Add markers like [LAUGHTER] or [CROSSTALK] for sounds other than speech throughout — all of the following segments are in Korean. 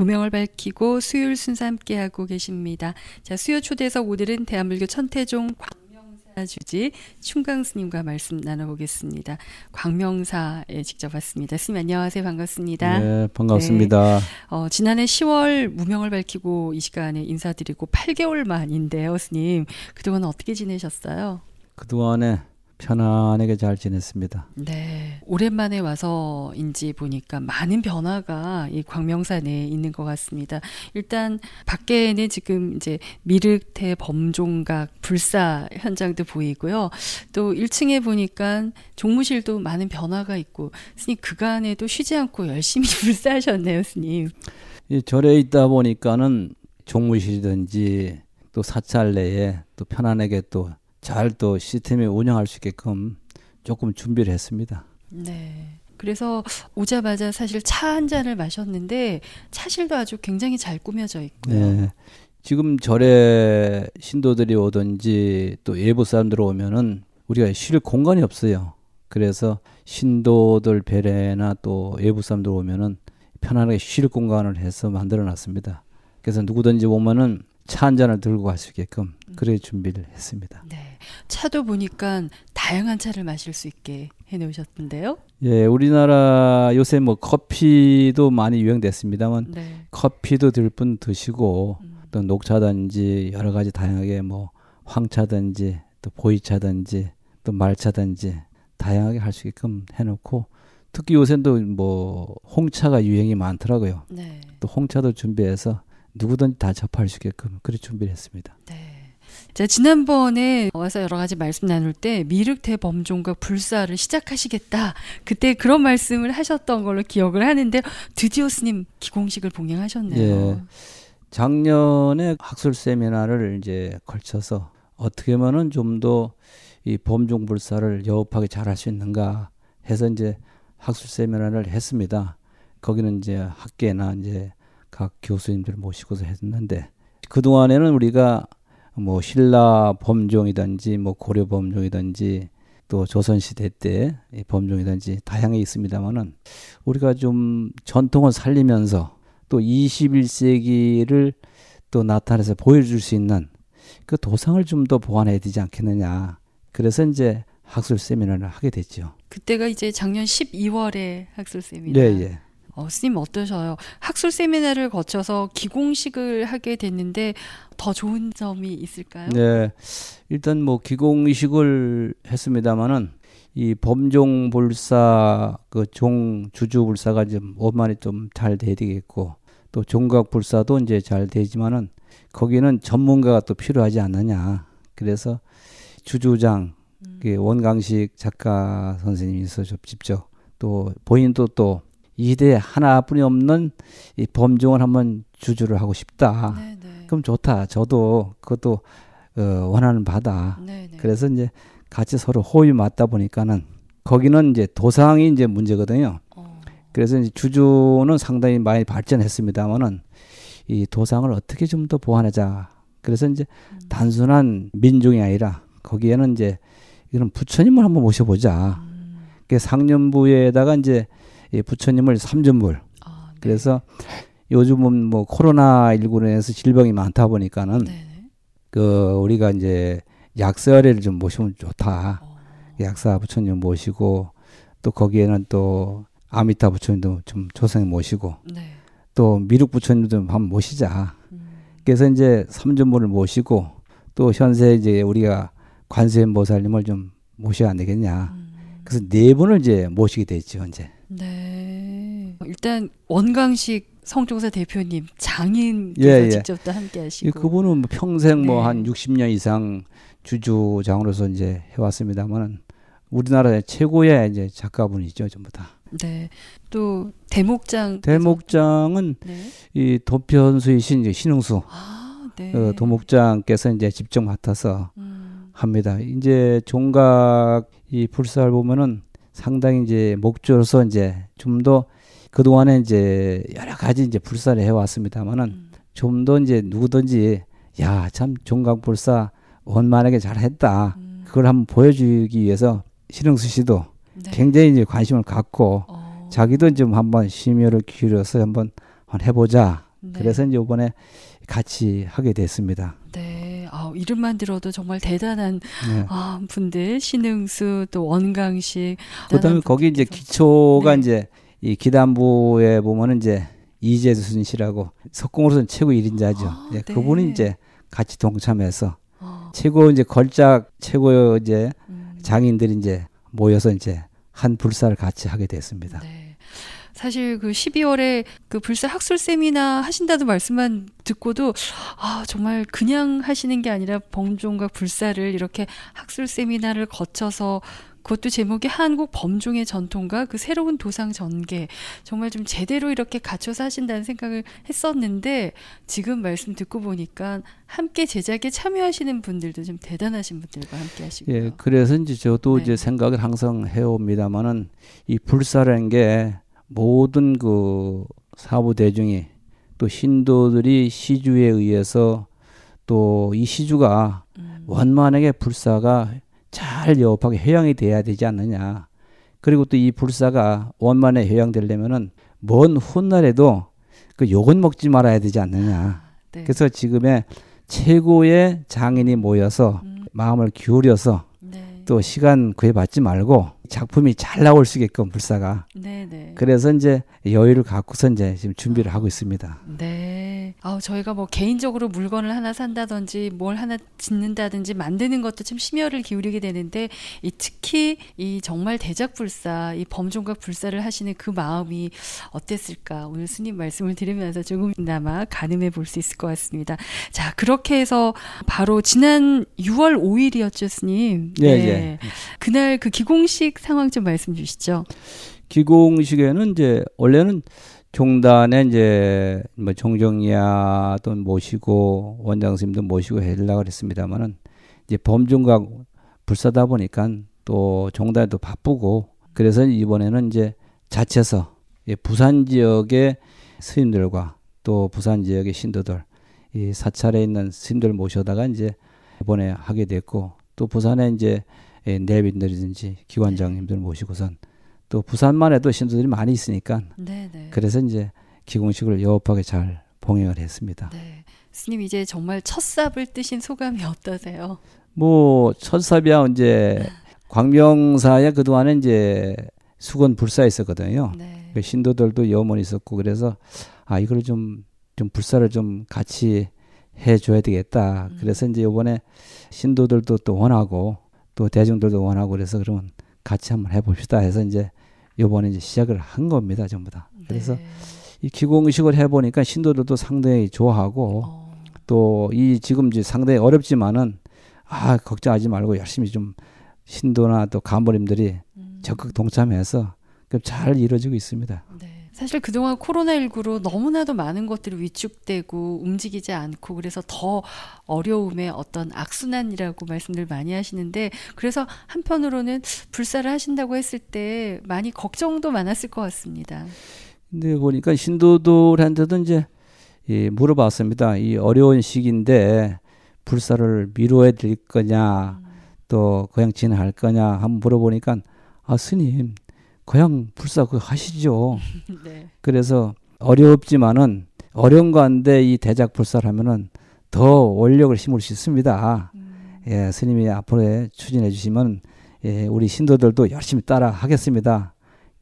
무명을 밝히고 수요일 순서 함께하고 계십니다. 자, 수요 초대석 오늘은 대한불교 천태종 광명사 주지 충강 스님과 말씀 나눠보겠습니다. 광명사에 직접 왔습니다. 스님 안녕하세요. 반갑습니다. 네, 반갑습니다. 네. 어, 지난해 10월 무명을 밝히고 이 시간에 인사드리고 8개월 만인데요, 스님. 그동안 어떻게 지내셨어요? 그동안에 편안하게 잘 지냈습니다. 네. 오랜만에 와서인지 보니까 많은 변화가 이 광명산에 있는 것 같습니다. 일단 밖에는 지금 이제 미륵태 범종각 불사 현장도 보이고요. 또 1층에 보니까 종무실도 많은 변화가 있고 스님 그간에도 쉬지 않고 열심히 [LAUGHS] 불사하셨네요, 스님. 이 절에 있다 보니까는 종무실이든지 또 사찰 내에 또 편안하게 또 잘또시스템이 운영할 수 있게끔 조금 준비를 했습니다. 네. 그래서 오자마자 사실 차 한 잔을 마셨는데 차실도 아주 굉장히 잘 꾸며져 있고요. 네. 지금 절에 신도들이 오든지 또 예부 사람들 오면은 우리가 쉴 공간이 없어요. 그래서 신도들 배례나 또 예부 사람들 오면은 편안하게 쉴 공간을 해서 만들어 놨습니다. 그래서 누구든지 오면은 차한 잔을 들고 갈 수 있게끔 음. 그래 준비를 했습니다. 네. 차도 보니까 다양한 차를 마실 수 있게 해 놓으셨던데요. 예, 우리나라 요새 뭐 커피도 많이 유행됐습니다만 네. 커피도 들뿐 드시고 음. 또 녹차든지 여러 가지 다양하게 뭐 황차든지 또 보이차든지 또 말차든지 다양하게 할 수 있게끔 해놓고 특히 요새는 또뭐 홍차가 유행이 많더라고요. 네. 또 홍차도 준비해서 누구든지 다 접할 수 있게끔 그렇게 준비를 했습니다. 네. 자, 지난번에 와서 여러 가지 말씀 나눌 때 미륵태 범종과 불사를 시작하시겠다. 그때 그런 말씀을 하셨던 걸로 기억을 하는데 드디어 스님 기공식을 봉행하셨네요. 예. 작년에 학술 세미나를 이제 걸쳐서 어떻게 하면은 좀 더 이 범종 불사를 여업하게 잘할수 있는가 해서 이제 학술 세미나를 했습니다. 거기는 이제 학계나 이제 각 교수님들 모시고서 했는데 그동안에는 우리가 뭐 신라 범종이든지 뭐 고려 범종이든지 또 조선시대 때 범종이든지 다양해 있습니다만은 우리가 좀 전통을 살리면서 또 21세기를 또 나타내서 보여줄 수 있는 그 도상을 좀 더 보완해야 되지 않겠느냐. 그래서 이제 학술 세미나를 하게 됐죠. 그때가 이제 작년 12월에 학술 세미나. 네, 예, 예. 어, 스님 어떠셔요? 학술 세미나를 거쳐서 기공식을 하게 됐는데 더 좋은 점이 있을까요? 네, 일단 뭐 기공식을 했습니다만은 이 범종 불사 그 종 주주 불사가 좀 원만히 좀잘 돼야 되겠고 또 종각 불사도 이제 잘 되지만은 거기는 전문가가 또 필요하지 않느냐 그래서 주주장 음. 그 원강식 작가 선생님이서 직접 또 본인도 또 이대 하나뿐이 없는 이 범종을 한번 주주를 하고 싶다. 네네. 네. 그럼 좋다. 저도 그것도 어, 원하는 바다. 네네. 네. 그래서 이제 같이 서로 호의 맞다 보니까는 거기는 이제 도상이 이제 문제거든요. 어. 그래서 이제 주주는 상당히 많이 발전했습니다만은 이 도상을 어떻게 좀 더 보완하자. 그래서 이제 음. 단순한 민중이 아니라 거기에는 이제 이런 부처님을 한번 모셔보자. 음. 그상년부에다가 이제 예, 부처님을 삼전불. 아, 네. 그래서 요즘은 뭐 코로나 19로 인해서 질병이 많다 보니까는 네네. 네. 그 우리가 이제 약사를 좀 모시면 좋다. 어. 약사 부처님 모시고 또 거기에는 또 아미타 부처님도 좀 조상 모시고 네. 또 미륵 부처님도 한번 모시자. 음. 그래서 이제 삼전부를 모시고 또 현세 이제 우리가 관세음보살님을 좀 모셔야 안 되겠냐. 음. 그래서 네 분을 이제 모시게 됐죠 현재. 네. 일단 원강식 성종사 대표님 장인 예, 예. 직접 또 함께 하시고 예, 그분은 뭐 평생 뭐 네. 뭐한 60년 이상 주주장으로서 이제 해왔습니다만은 우리나라의 최고의 이제 작가분이죠 전부 다. 네. 또 대목장 대목장은 네. 이 도편수이신 이제 신흥수 아, 네. 어, 도목장께서 이제 직접 맡아서 음. 합니다. 이제 종각 이 불사를 보면은 상당히 이제 목조로서 이제 좀 더 그동안에 이제 여러 가지 이제 불사를 해왔습니다만은 음. 좀더 이제 누구든지 야, 참 종각불사 원만하게 잘 했다. 음. 그걸 한번 보여주기 위해서 신흥수 씨도 네. 굉장히 이제 관심을 갖고 어. 자기도 이제 한번 심혈을 기울여서 한번 해보자. 네. 그래서 이제 이번에 같이 하게 됐습니다. 이름만 들어도 정말 대단한 네. 아, 분들 신흥수 또 원강식 그다음에 거기 이제 기초가 네. 이제 이 기단부에 보면은 이제 이재순 씨라고 석공으로서 최고 일인자죠 아, 예, 네. 그분이 이제 같이 동참해서 아. 최고 이제 걸작 최고 이제 음. 장인들이 이제 모여서 이제 한 불사를 같이 하게 됐습니다. 네. 사실 그 12월에 그 불사 학술 세미나 하신다도 말씀만 듣고도 아, 정말 그냥 하시는 게 아니라 범종과 불사를 이렇게 학술 세미나를 거쳐서 그것도 제목이 한국 범종의 전통과 그 새로운 도상 전개 정말 좀 제대로 이렇게 갖춰서 하신다는 생각을 했었는데 지금 말씀 듣고 보니까 함께 제작에 참여하시는 분들도 좀 대단하신 분들과 함께 하시고요. 예, 그래서 이제 저도 네. 이제 생각을 항상 해옵니다만은 이 불사라는 게 모든 그 사부 대중이 또 신도들이 시주에 의해서 또 이 시주가 음. 원만하게 불사가 잘 여업하게 회양이 돼야 되지 않느냐. 그리고 또 이 불사가 원만하게 회양되려면은 먼 훗날에도 그 욕은 먹지 말아야 되지 않느냐. 아, 네. 그래서 지금의 최고의 장인이 모여서 음. 마음을 기울여서 네. 또 시간 구해받지 말고 작품이 잘 나올 수 있게끔 불사가. 네네. 그래서 이제 여유를 갖고서 이제 지금 준비를 아. 하고 있습니다. 네. 아 저희가 뭐 개인적으로 물건을 하나 산다든지 뭘 하나 짓는다든지 만드는 것도 참 심혈을 기울이게 되는데 이 특히 이 정말 대작 불사, 이 범종각 불사를 하시는 그 마음이 어땠을까 오늘 스님 말씀을 들으면서 조금이나마 가늠해 볼 수 있을 것 같습니다. 자 그렇게 해서 바로 지난 6월 5일이었죠 스님. 네. 예, 예. 네. 그날 그 기공식 상황 좀 말씀 주시죠. 기공식에는 이제 원래는 종단에 이제 뭐 정정야도 모시고 원장 선생님도 모시고 해달라 그랬습니다만은 이제 범중과 불사다 보니까 또 종단에도 바쁘고 그래서 이번에는 이제 자체서 부산 지역의 스님들과 또 부산 지역의 신도들 이 사찰에 있는 스님들 모셔다가 이제 이번에 하게 됐고 또 부산에 이제 예, 내빈들이든지 기관장님들 네. 모시고선 또 부산만 해도 신도들이 많이 있으니까 네네. 네. 그래서 이제 기공식을 여업하게 잘 봉행을 했습니다. 네. 스님 이제 정말 첫 삽을 뜨신 소감이 어떠세요? 뭐 첫 삽이야 이제 광명사에 그동안은 이제 수건 불사했었거든요. 네. 그 신도들도 여문 있었고 그래서 아 이걸 좀좀 좀 불사를 좀 같이 해줘야 되겠다. 음. 그래서 이제 이번에 신도들도 또 원하고 또 대중들도 원하고 그래서 그러면 같이 한번 해봅시다 해서 이제 요번에 이제 시작을 한 겁니다 전부 다. 네. 그래서 네. 이 기공식을 해보니까 신도들도 상당히 좋아하고 어. 또이 지금 이제 상당히 어렵지만은 아 걱정하지 말고 열심히 좀 신도나 또 간부님들이 음. 적극 동참해서 잘 이루어지고 있습니다. 네. 사실 그동안 코로나19로 너무나도 많은 것들이 위축되고 움직이지 않고 그래서 더 어려움의 어떤 악순환이라고 말씀들 많이 하시는데 그래서 한편으로는 불사를 하신다고 했을 때 많이 걱정도 많았을 것 같습니다. 근데 보니까 신도들한테도 이제 예, 물어봤습니다. 이 어려운 시기인데 불사를 미루어 드릴 거냐 음. 또 그냥 진행할 거냐 한번 물어보니까 아 스님 그냥 불사 그 하시죠. [LAUGHS] 네. 그래서 어렵지만은 어려운 건데 이 대작 불사를 하면은 더 원력을 심을 수 있습니다. 음. 예, 스님이 앞으로 추진해 주시면 예, 우리 신도들도 열심히 따라 하겠습니다.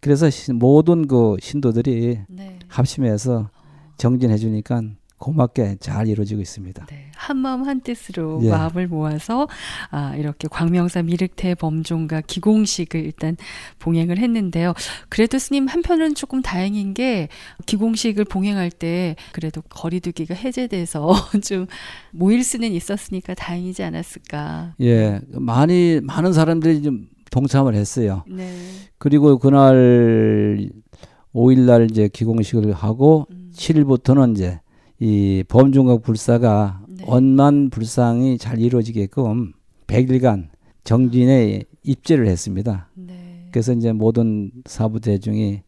그래서 모든 그 신도들이 네. 합심해서 어. 정진해 주니까 고맙게 잘 이루어지고 있습니다. 네, 한마음 한뜻으로 예. 마음을 모아서 아, 이렇게 광명사 미륵태 범종과 기공식을 일단 봉행을 했는데요. 그래도 스님 한편은 조금 다행인 게 기공식을 봉행할 때 그래도 거리두기가 해제돼서 [LAUGHS] 좀 모일 수는 있었으니까 다행이지 않았을까. 예, 많이 많은 사람들이 좀 동참을 했어요. 네. 그리고 그날 5일 날 이제 기공식을 하고 음. 7일부터는 이제 이 범중국 불사가 네. 원만 불상이 잘 이루어지게끔 100일간 정진에 입지를 했습니다. 네. 그래서 이제 모든 사부 대중이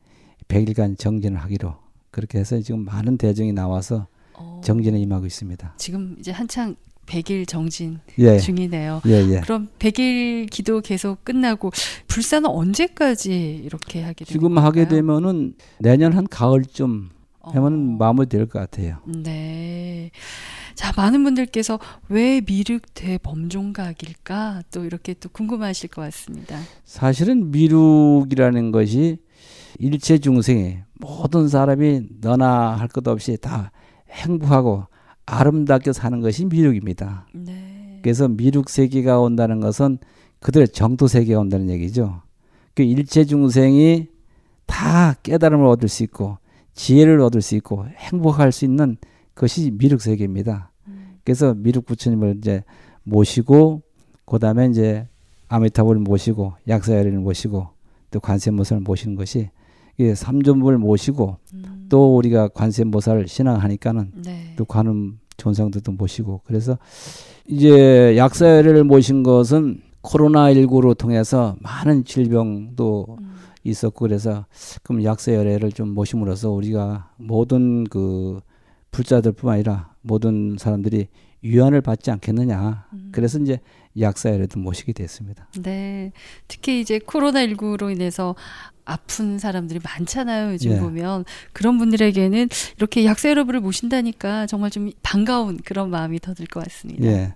100일간 정진을 하기로 그렇게 해서 지금 많은 대중이 나와서 어. 정진에 임하고 있습니다. 지금 이제 한창 100일 정진 예. 중이네요. 예, 예. 그럼 100일 기도 계속 끝나고 불사는 언제까지 이렇게 하게 되는요 지금 하게 되면은 내년 한 가을쯤 하면 어. 마음을 될것 같아요. 네. 자, 많은 분들께서 왜 미륵 대범종각일까 또 이렇게 또 궁금하실 것 같습니다. 사실은 미륵이라는 것이 일체 중생의 모든 사람이 너나 할 것 없이 다 행복하고 아름답게 사는 것이 미륵입니다. 네. 그래서 미륵 세계가 온다는 것은 그들의 정토 세계가 온다는 얘기죠. 그 일체 중생이 다 깨달음을 얻을 수 있고 지혜를 얻을 수 있고 행복할 수 있는 것이 미륵 세계입니다. 음. 그래서 미륵 부처님을 이제 모시고 그다음에 이제 아미타불을 모시고 약사야리를 모시고 또 관세음보살을 모시는 것이 이삼존부를 모시고 음. 또 우리가 관세음보살을 신앙하니까는 네. 또 관음 존상들도 모시고 그래서 이제 약사야리를 모신 것은 코로나19로 통해서 많은 질병도 음. 있었고 그래서 그럼 약세 열애를 좀 모심으로써 우리가 모든 그 불자들뿐만 아니라 모든 사람들이 유한을 받지 않겠느냐. 음. 그래서 이제 약사열애도 모시게 됐습니다. 네. 특히 이제 코로나19로 인해서 아픈 사람들이 많잖아요. 요즘 네. 보면 그런 분들에게는 이렇게 약사 열애를 모신다니까 정말 좀 반가운 그런 마음이 더 들 것 같습니다. 네.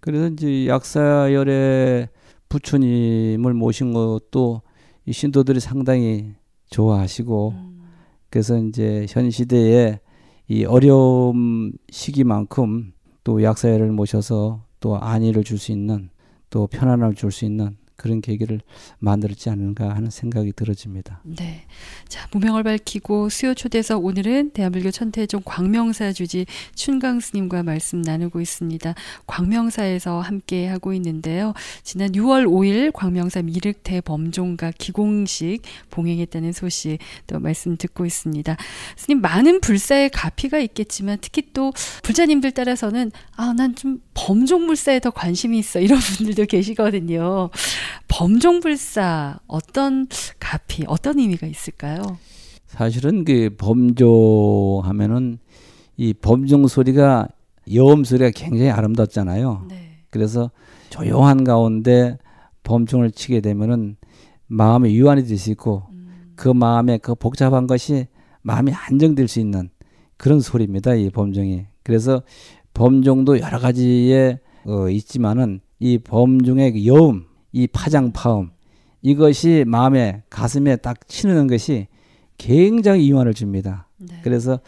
그래서 이제 약사열애 부처님을 모신 것도 이 신도들이 상당히 좋아하시고 음. 그래서 이제 현 시대에 이 어려움 시기만큼 또 약사회를 모셔서 또 안위를 줄 수 있는 또 편안함을 줄 수 있는 그런 계기를 만들지 않을까 하는 생각이 들어집니다. 네. 자, 무명을 밝히고 수요 초대서 오늘은 대한불교 천태종 광명사 주지 춘강 스님과 말씀 나누고 있습니다. 광명사에서 함께 하고 있는데요. 지난 6월 5일 광명사 미륵대 범종가 기공식 봉행했다는 소식 또 말씀 듣고 있습니다. 스님 많은 불사의 가피가 있겠지만 특히 또 불자님들 따라서는 아, 난 좀 범종물사에 더 관심이 있어 이런 분들도 [LAUGHS] 계시거든요. 범종불사 어떤 가피 어떤 의미가 있을까요? 사실은 그 범종하면은 이 범종 소리가 여음 소리가 굉장히 아름답잖아요. 네. 그래서 조용한 가운데 범종을 치게 되면은 마음이 유한해질 수 있고 음. 그 마음의 그 복잡한 것이 마음이 안정될 수 있는 그런 소리입니다. 이 범종이. 그래서 범종도 여러 가지에 어, 있지만은 이 범종의 여음 이 파장 파음 이것이 마음에 가슴에 딱 치는 것이 굉장히 이완을 줍니다. 네. 그래서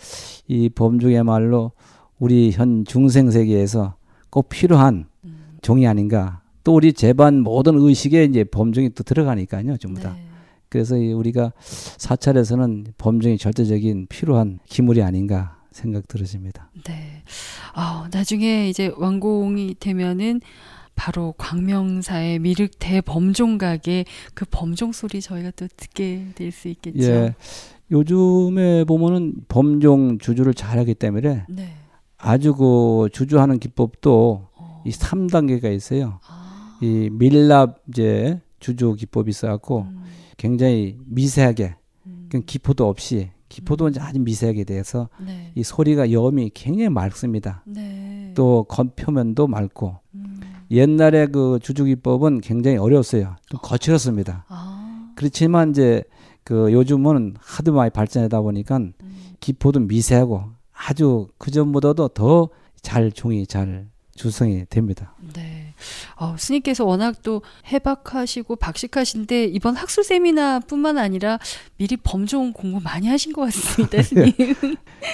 이 범중의말로 우리 현 중생 세계에서 꼭 필요한 음. 종이 아닌가. 또 우리 재반 모든 의식에 이제 범중이 또 들어가니까요, 전부 다. 네. 그래서 우리가 사찰에서는 범중이 절대적인 필요한 기물이 아닌가 생각 들어집니다. 네. 어, 나중에 이제 완공이 되면은 바로 광명사의 미륵 대범종각의 그 범종 소리 저희가 또 듣게 될 수 있겠죠. 예. 요즘에 보면은 범종 주주를 잘하기 때문에 네. 아주 그 주주하는 기법도 어. 이 3단계가 있어요. 아. 이 밀랍 이제 주주 기법이 있어갖고 음. 굉장히 미세하게 음. 기포도 없이 기포도 음. 아주 미세하게 돼서 네. 이 소리가 염이 굉장히 맑습니다. 네. 또 겉표면도 맑고 옛날에 그 주주기법은 굉장히 어려웠어요. 좀 거칠었습니다. 아. 그렇지만 이제 그 요즘은 하도 많이 발전하다 보니까 음. 기포도 미세하고 아주 그 전보다도 더 잘 종이 잘 주성이 됩니다. 네. 어, 스님께서 워낙 또 해박하시고 박식하신데 이번 학술 세미나뿐만 아니라 미리 범종 공부 많이 하신 것 같습니다, [LAUGHS] 스님.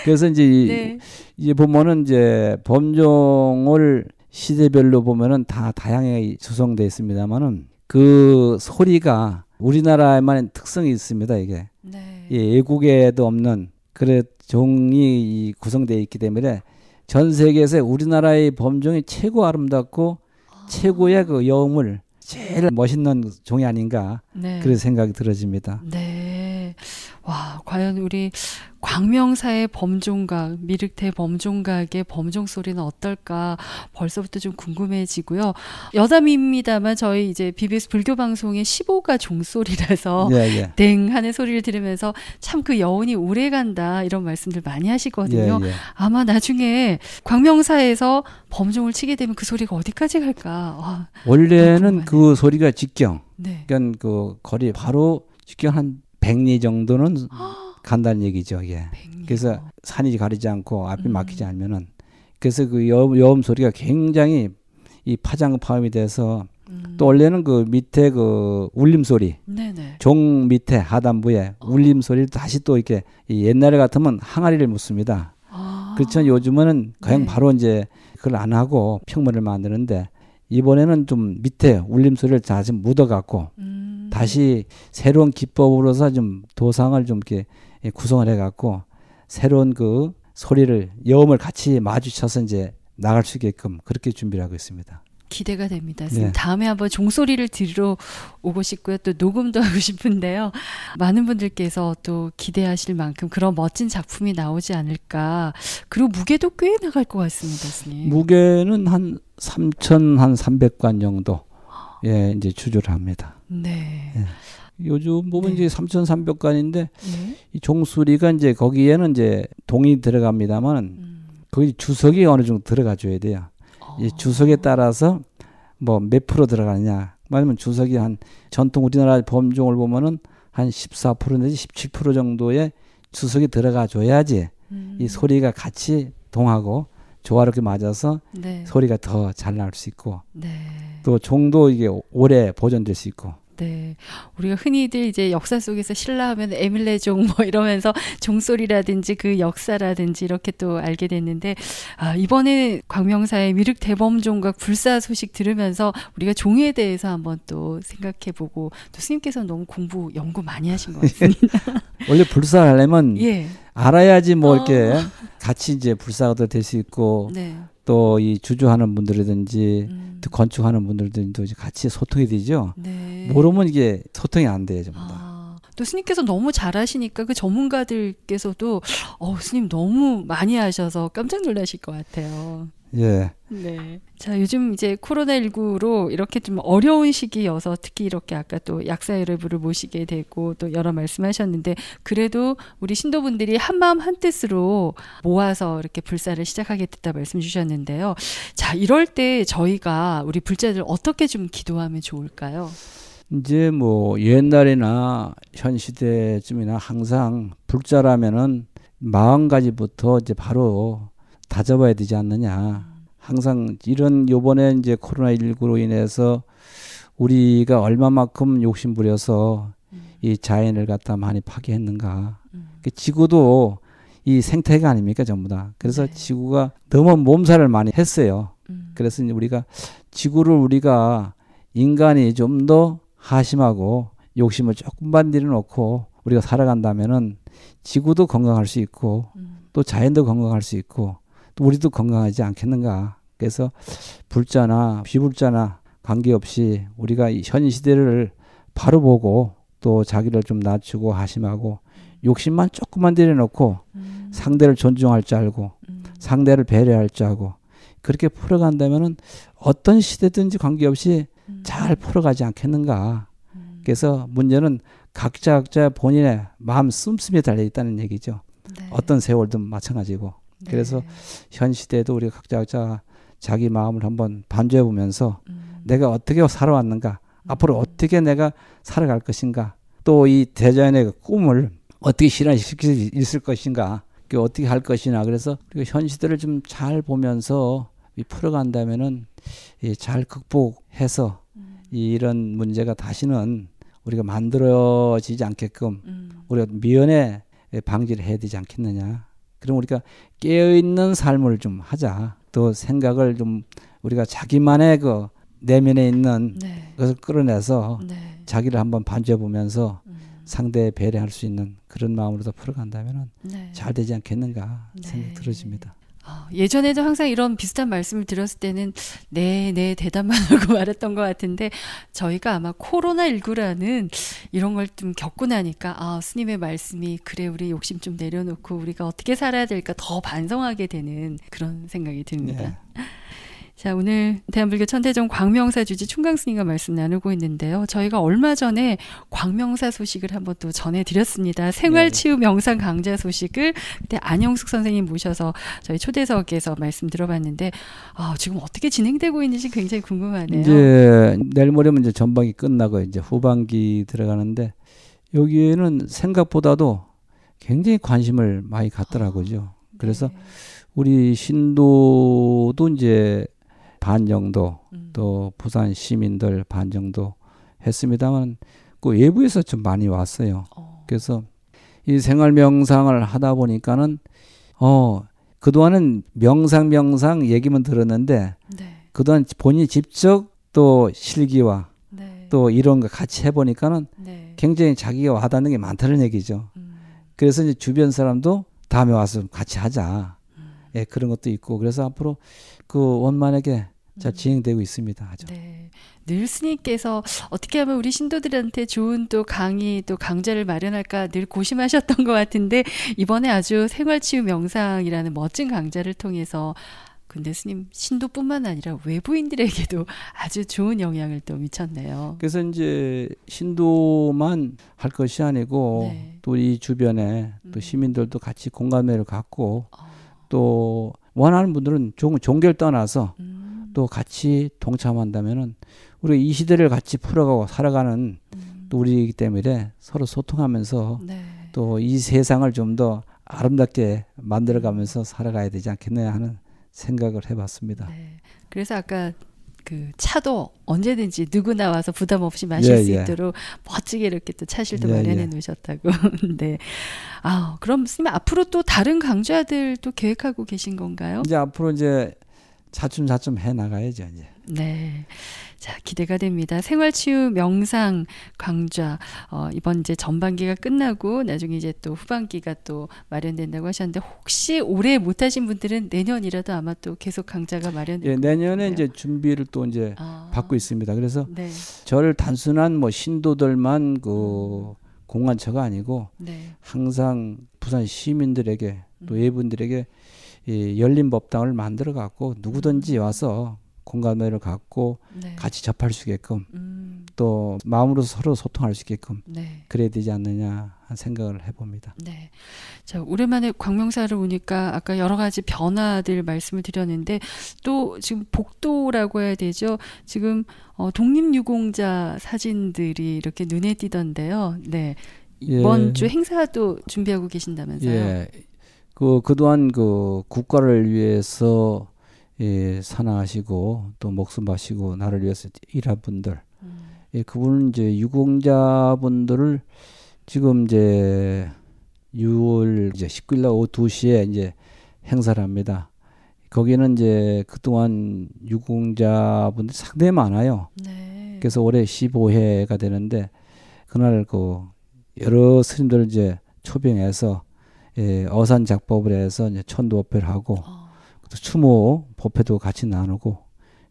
그래서 이제 네. 이제 보면은 이제 범종을 시대별로 보면은 다 다양하게 조성되어 있습니다만은 그 소리가 우리나라에만 특성이 있습니다 이게 네. 예, 외국에도 없는 그래 종이 구성되어 있기 때문에 전 세계에서 우리나라의 범종이 최고 아름답고 아. 최고의 그 여음을 제일 멋있는 종이 아닌가 네. 그런 생각이 들어집니다. 네. 와, 과연 우리 광명사의 범종각, 미륵태 범종각의 범종 소리는 어떨까 벌써부터 좀 궁금해지고요. 여담입니다만 저희 이제 BBS 불교 방송의 15가 종소리라서 [LAUGHS] 예, 예. 댕 하는 소리를 들으면서 참 그 여운이 오래 간다 이런 말씀들 많이 하시거든요. 예, 예, 아마 나중에 광명사에서 범종을 치게 되면 그 소리가 어디까지 갈까? 와, 원래는 그 소리가 직경. 네. 그러니까 그 거리 바로 직경한 백리 정도는 [GASPS] 간다는 얘기죠. 예. 그래서 산이 가리지 않고 앞이 음. 막히지 않으면은 그래서 그 여음, 여음 소리가 굉장히 이 파장 파음이 돼서 음. 또 원래는 그 밑에 그 울림 소리 종 밑에 하단부에 어. 울림 소리를 다시 또 이렇게 이 옛날에 같으면 항아리를 묻습니다. 아. 그렇지만 요즘은 그냥 네. 바로 이제 그걸 안 하고 평문을 만드는데 이번에는 좀 밑에 울림 소리를 다시 묻어갖고 음. 다시 새로운 기법으로서 좀 도상을 좀 이렇게 예, 구성을 해갖고 새로운 그 소리를 여음을 같이 마주쳐서 이제 나갈 수 있게끔 그렇게 준비를 하고 있습니다. 기대가 됩니다. 네. 다음에 한번 종소리를 들으러 오고 싶고요. 또 녹음도 [LAUGHS] 하고 싶은데요. 많은 분들께서 또 기대하실 만큼 그런 멋진 작품이 나오지 않을까. 그리고 무게도 꽤 나갈 것 같습니다, 스님. 무게는 한 3,300관 정도 예, 이제 추조를 합니다. 네. 예. 요즘 보면 네. 이제 삼천삼백 관인데 네. 이 종수리가 이제 거기에는 이제 동이 들어갑니다만 음. 거기 주석이 어느 정도 들어가 줘야 돼요. 어. 이 아. 주석에 따라서 뭐 몇 프로 들어가느냐. 말하면 주석이 한 전통 우리나라 범종을 보면은 한 십사 프로 내지 십칠 프로 정도의 주석이 들어가 줘야지 음. 이 소리가 같이 동하고 조화롭게 맞아서 네. 소리가 더잘날수 있고 네. 또 종도 이게 오래 보존될 수 있고 네. 우리가 흔히들 이제 역사 속에서 신라 하면 에밀레 종뭐 이러면서 종소리라든지 그 역사라든지 이렇게 또 알게 됐는데, 아, 이번에 광명사의 미륵 대범종과 불사 소식 들으면서 우리가 종에 대해서 한번 또 생각해 보고, 또 스님께서는 너무 공부, 연구 많이 하신 것 같습니다. [LAUGHS] [LAUGHS] 원래 불사 하려면 예. 알아야지 뭐 어. 이렇게 같이 이제 불사가 될 수 있고, 네. 또이 주주하는 분들이든지 음. 또 건축하는 분들든지 이제 같이 소통이 되죠. 네. 모르면 이게 소통이 안 돼요, 전부 다. 아. 또 스님께서 너무 잘하시니까 그 전문가들께서도 어 스님 너무 많이 하셔서 깜짝 놀라실 것 같아요. 예. 네. 자, 요즘 이제 코로나19로 이렇게 좀 어려운 시기여서 특히 이렇게 아까 또약사 여러분을 모시게 되고 또 여러 말씀하셨는데 그래도 우리 신도분들이 한마음 한뜻으로 모아서 이렇게 불사를 시작하게 됐다 말씀 주셨는데요. 자, 이럴 때 저희가 우리 불자들 어떻게 좀 기도하면 좋을까요? 이제 뭐 옛날이나 현 시대쯤이나 항상 불자라면은 마음가짐부터 이제 바로 다져봐야 되지 않느냐. 항상 이런 요번에 이제 코로나 19로 인해서 우리가 얼마만큼 욕심 부려서 음. 이 자연을 갖다 많이 파괴했는가. 음. 그 지구도 이 생태가 아닙니까 전부 다. 그래서 네. 지구가 너무 몸살을 많이 했어요. 음. 그래서 이제 우리가 지구를 우리가 인간이 좀 더 하심하고 욕심을 조금만 내려놓고 우리가 살아간다면은 지구도 건강할 수 있고 음. 또 자연도 건강할 수 있고 우리도 건강하지 않겠는가. 그래서 불자나 비불자나 관계없이 우리가 현 시대를 바로 보고 또 자기를 좀 낮추고 하심하고 욕심만 조금만 내려놓고 음. 상대를 존중할 줄 알고 음. 상대를 배려할 줄 알고 그렇게 풀어간다면은 어떤 시대든지 관계없이 음. 잘 풀어가지 않겠는가. 음. 그래서 문제는 각자 각자 본인의 마음 씀씀이 달려 있다는 얘기죠. 네. 어떤 세월도 마찬가지고. 네. 그래서 현 시대에도 우리가 각자 자기 마음을 한번 반주해 보면서 음. 내가 어떻게 살아왔는가, 음. 앞으로 어떻게 내가 살아갈 것인가, 또 이 대자연의 그 꿈을 어떻게 실현시킬 수 있을 것인가, 그 어떻게 할 것이냐. 그래서 그리고현 시대를 좀 잘 보면서 풀어간다면은 잘 극복해서 음. 이런 문제가 다시는 우리가 만들어지지 않게끔 음. 우리가 미연에 방지를 해야 되지 않겠느냐. 그럼 우리가 깨어있는 삶을 좀 하자. 또 생각을 좀 우리가 자기만의 그 내면에 있는 네. 것을 끌어내서 네. 자기를 한번 반주해 보면서 음. 상대에 배려할 수 있는 그런 마음으로 더 풀어간다면 은잘 네. 되지 않겠는가 네. 생각이 들어집니다. 예전에도 항상 이런 비슷한 말씀을 드렸을 때는 네, 네, 대답만 하고 [LAUGHS] 말했던 것 같은데 저희가 아마 코로나19라는 이런 걸 좀 겪고 나니까 아, 스님의 말씀이 그래, 우리 욕심 좀 내려놓고 우리가 어떻게 살아야 될까 더 반성하게 되는 그런 생각이 듭니다. 네. 자, 오늘 대한불교 천태종 광명사 주지 충강 스님과 말씀 나누고 있는데요. 저희가 얼마 전에 광명사 소식을 한번 또 전해드렸습니다. 생활치유 네. 명상 강좌 소식을 그때 안영숙 선생님 모셔서 저희 초대석에서 말씀 들어봤는데 아, 지금 어떻게 진행되고 있는지 굉장히 궁금하네요. 이제 내일 모레면 이제 전방이 끝나고 이제 후반기 들어가는데 여기에는 생각보다도 굉장히 관심을 많이 갖더라고요. 아, 그래서 네. 우리 신도도 이제 반 정도 음. 또 부산 시민들 반 정도 했습니다만 그 외부에서 좀 많이 왔어요. 어. 그래서 이 생활 명상을 하다 보니까는 어 그동안은 명상 명상 얘기만 들었는데 네. 그동안 본인이 직접 또 실기와 네. 또 이런 거 같이 해보니까는 네. 굉장히 자기가 와닿는 게 많다는 얘기죠. 음. 그래서 이제 주변 사람도 다음에 와서 같이 하자. 음. 예, 그런 것도 있고 그래서 앞으로 그 원만하게 잘 음. 진행되고 있습니다. 하죠. 네. 늘 스님께서 어떻게 하면 우리 신도들한테 좋은 또 강의 또 강좌를 마련할까 늘 고심하셨던 것 같은데 이번에 아주 생활치유 명상이라는 멋진 강좌를 통해서 근데 그 스님 신도뿐만 아니라 외부인들에게도 [LAUGHS] 아주 좋은 영향을 또 미쳤네요. 그래서 이제 신도만 할 것이 아니고 네. 또이 주변에 또 음. 시민들도 같이 공감회를 갖고 어. 또 원하는 분들은 종, 종교를 떠나서 음. 또 같이 동참한다면은 우리 이 시대를 같이 풀어가고 살아가는 음. 또 우리이기 때문에 서로 소통하면서 네. 또이 세상을 좀 더 아름답게 만들어가면서 살아가야 되지 않겠냐 느 하는 생각을 해봤습니다. 네. 그래서 아까 그 차도 언제든지 누구나 와서 부담 없이 마실 예, 수 예. 있도록 멋지게 이렇게 또 차실도 예, 마련해 예. 놓으셨다고. [LAUGHS] 네. 아, 그럼 선생님 앞으로 또 다른 강좌들 또 계획하고 계신 건가요? 이제 앞으로 이제 차츰차츰 해 나가야죠 이제. 네. 자, 기대가 됩니다. 생활치유 명상 강좌 어, 이번 이제 전반기가 끝나고 나중에 이제 또 후반기가 또 마련된다고 하셨는데 혹시 올해 못 하신 분들은 내년이라도 아마 또 계속 강좌가 마련될 예, 내년에 이제 준비를 또 이제 아. 받고 있습니다. 그래서 네. 저를 단순한 뭐 신도들만 그 음. 공관처가 아니고 네. 항상 부산 시민들에게 또 음. 예분들에게 음. 이 열린 법당을 만들어 갖고 누구든지 음. 와서 공감대를 갖고 네. 같이 접할 수 있게끔 음. 또 마음으로 서로 소통할 수 있게끔 네. 그래야 되지 않느냐 한 생각을 해봅니다. 네. 자, 오랜만에 광명사를 오니까 아까 여러 가지 변화들 말씀을 드렸는데 또 지금 복도라고 해야 되죠. 지금 어, 독립유공자 사진들이 이렇게 눈에 띄던데요. 네. 이번 예. 주 행사도 준비하고 계신다면서요? 예. 그 그동안 그 국가를 위해서 예, 산하시고 또 목숨 바시고 나를 위해서 일한 분들 음. 예, 그분은 이제 유공자분들을 지금 이제 6월 이제 19일 날 오후 2시에 이제 행사를 합니다. 거기는 이제 그동안 유공자분들이 상당히 많아요. 네. 그래서 올해 15회가 되는데 그날 그 여러 스님들을 이제 초빙해서 예, 어산 작법을 해서 이제 천도법회를 하고 어. 또 추모 법회도 같이 나누고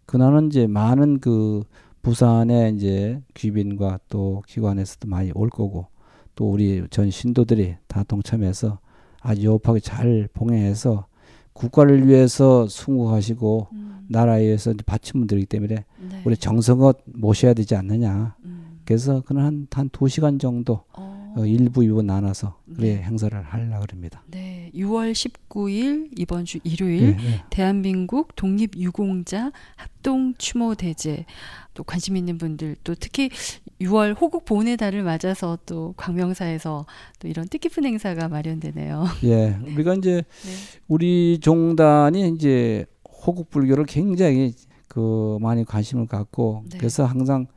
그날은 이제 많은 그 부산에 이제 귀빈과 또 기관에서도 많이 올 거고 또 우리 전 신도들이 다 동참해서 아주 여파하게 잘 봉행해서 국가를 위해서 숭고하시고 음. 나라에 의해서 바친 분들이기 때문에 네. 우리 정성껏 모셔야 되지 않느냐. 음. 그래서 그는 한한 두 시간 정도 어. 어, 일부 요 나눠서 네. 그래 네. 행사를 하려 그럽니다. 네, 6월 19일 이번 주 일요일 네, 네. 대한민국 독립 유공자 합동 추모 대제 또 관심 있는 분들 또 특히 6월 호국 보훈의 달을 맞아서 또 광명사에서 또 이런 뜻깊은 행사가 마련되네요. [LAUGHS] 예, 우리가 이제 네. 우리 종단이 이제 호국 불교를 굉장히 그 많이 관심을 갖고 네. 그래서 항상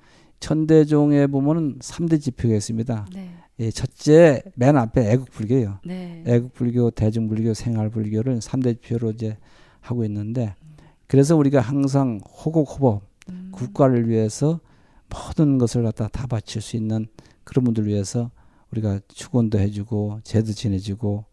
천대종에 보면은 3대 지표가 있습니다. 네. 예, 첫째 맨 앞에 애국불교예요. 네. 애국불교, 대중불교, 생활불교를 3대 표로 이제 하고 있는데 음. 그래서 우리가 항상 호국호법 음. 국가를 위해서 모든 것을 갖다 다 바칠 수 있는 그런 분들 을 위해서 우리가 축원도 해주고 제도 지내주고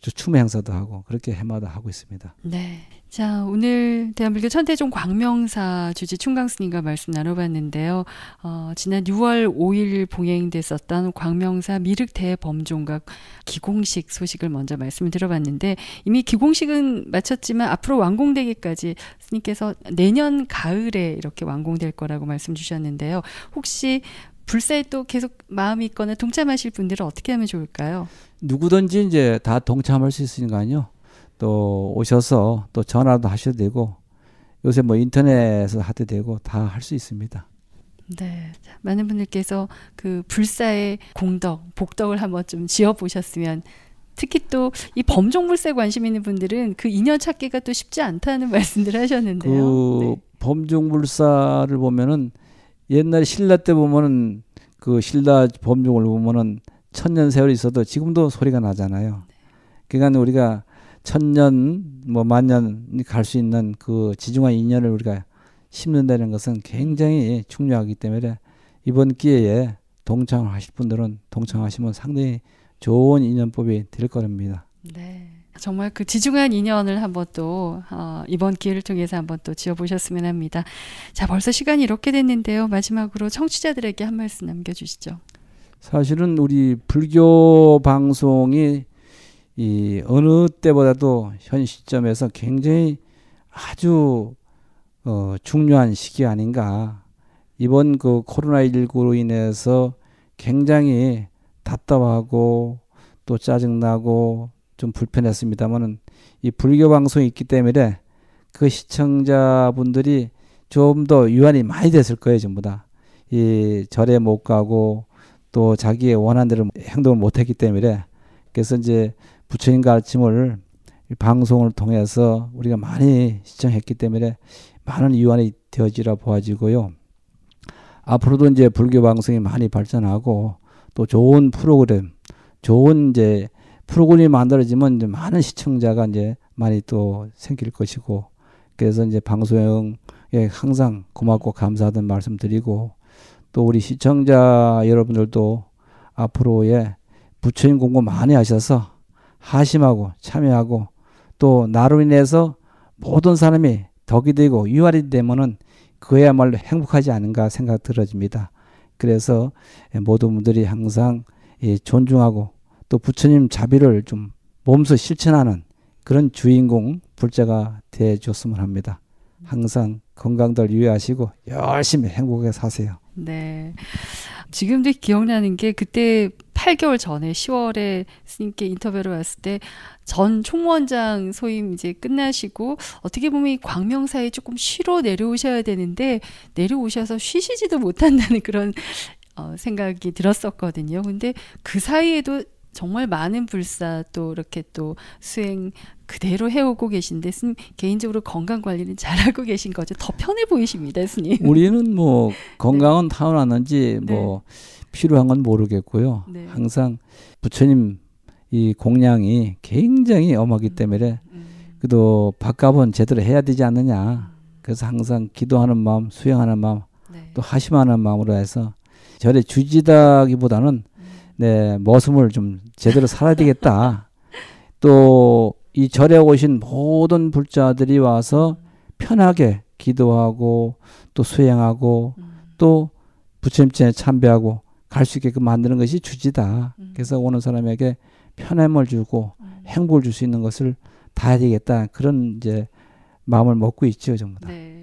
춤 행사도 하고 그렇게 해마다 하고 있습니다. 네. 자, 오늘 대한민국천태종 광명사 주지 충강 스님과 말씀 나눠봤는데요. 어, 지난 6월 5일 봉행됐었던 광명사 미륵 대범종각 기공식 소식을 먼저 말씀을 들어봤는데 이미 기공식은 마쳤지만 앞으로 완공되기까지 스님께서 내년 가을에 이렇게 완공될 거라고 말씀 주셨는데요. 혹시 불사에 또 계속 마음이 있거나 동참하실 분들은 어떻게 하면 좋을까요? 누구든지 이제 다 동참할 수 있으니까요. 또 오셔서 또 전화도 하셔도 되고 요새 뭐 인터넷에서 하도 되고 다 할 수 있습니다. 네. 많은 분들께서 그 불사의 공덕, 복덕을 한번 좀 지어 보셨으면 특히 또 이 범종불사에 관심 있는 분들은 그 인연 찾기가 또 쉽지 않다는 [LAUGHS] 말씀들을 하셨는데요. 그 네. 범종불사를 보면은 옛날 신라 때 보면은 그 신라 범종을 보면은 천년 세월이 있어도 지금도 소리가 나잖아요. 네. 그러니까 우리가 천년 뭐만년갈 수 있는 그 지중한 인연을 우리가 심는다는 것은 굉장히 중요하기 때문에 이번 기회에 동참하실 분들은 동창하시면 상당히 좋은 인연법이 될 겁니다. 네. 정말 그 지중한 인연을 한번 또 어, 이번 기회를 통해서 한번 또 지어보셨으면 합니다. 자 벌써 시간이 이렇게 됐는데요. 마지막으로 청취자들에게 한 말씀 남겨주시죠. 사실은 우리 불교 방송이 이 어느 때보다도 현 시점에서 굉장히 아주 어, 중요한 시기 아닌가. 이번 그 코로나19로 인해서 굉장히 답답하고 또 짜증나고 좀 불편했습니다만은 이 불교 방송이 있기 때문에 그 시청자분들이 좀 더 유한이 많이 됐을 거예요, 전부 다. 이 절에 못 가고 또 자기의 원한 대로 행동을 못 했기 때문에 그래서 이제 부처님 가르침을 이 방송을 통해서 우리가 많이 시청했기 때문에 많은 이완이 되어지라 보아지고요. 앞으로도 이제 불교 방송이 많이 발전하고 또 좋은 프로그램, 좋은 이제 프로그램이 만들어지면 이제 많은 시청자가 이제 많이 또 생길 것이고 그래서 이제 방송에 항상 고맙고 감사하던 말씀 드리고 또 우리 시청자 여러분들도 앞으로의 부처님 공부 많이 하셔서 하심하고 참여하고 또 나로 인해서 모든 사람이 덕이 되고 유활이 되면은 그야말로 행복하지 않은가 생각 들어집니다. 그래서 모든 분들이 항상 존중하고 또 부처님 자비를 좀 몸소 실천하는 그런 주인공 불자가 되줬으면 합니다. 항상 건강들 유의하시고 열심히 행복하게 사세요. 네. 지금도 기억나는 게 그때 8개월 전에 10월에 스님께 인터뷰를 왔을 때 전 총무원장 소임 이제 끝나시고 어떻게 보면 이 광명사에 조금 쉬러 내려오셔야 되는데 내려오셔서 쉬시지도 못한다는 [LAUGHS] 그런 어, 생각이 들었었거든요. 근데 그 사이에도 정말 많은 불사 또 이렇게 또 수행 그대로 해오고 계신데 스님 개인적으로 건강 관리는 잘하고 계신 거죠. 더 편해 보이십니다, 스님. 우리는 뭐 [LAUGHS] 네. 건강은 네. 타고났는지 뭐 네. 필요한 건 모르겠고요. 네. 항상 부처님 이 공양이 굉장히 엄하기 음. 때문에 음. 그래도 바값은 제대로 해야 되지 않느냐. 그래서 항상 기도하는 마음, 수행하는 마음, 네. 또 하심하는 마음으로 해서 절에 주지다기보다는 음. 네, 머슴을 좀 제대로 살아야 되겠다. [LAUGHS] 또 이 절에 오신 모든 불자들이 와서 편하게 기도하고 또 수행하고 음. 또부처님 전에 참배하고 갈수 있게끔 만드는 것이 주지다. 음. 그래서 오는 사람에게 편함을 주고 음. 행복을 줄 수 있는 것을 다 해야 되겠다. 그런 이제 마음을 먹고 있죠, 전부 다. 네.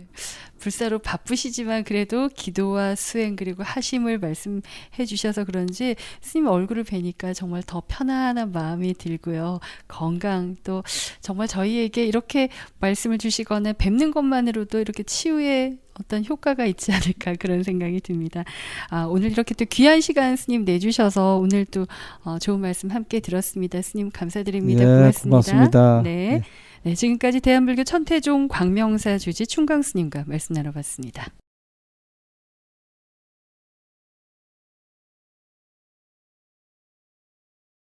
불사로 바쁘시지만 그래도 기도와 수행 그리고 하심을 말씀해 주셔서 그런지 스님 얼굴을 뵈니까 정말 더 편안한 마음이 들고요. 건강 또 정말 저희에게 이렇게 말씀을 주시거나 뵙는 것만으로도 이렇게 치유에 어떤 효과가 있지 않을까 그런 생각이 듭니다. 아, 오늘 이렇게 또 귀한 시간 스님 내주셔서 오늘 또 어, 좋은 말씀 함께 들었습니다. 스님 감사드립니다. 예, 고맙습니다. 고맙습니다. 네. 예. 네, 지금까지 대한불교 천태종 광명사 주지 충강 스님과 말씀 나눠봤습니다.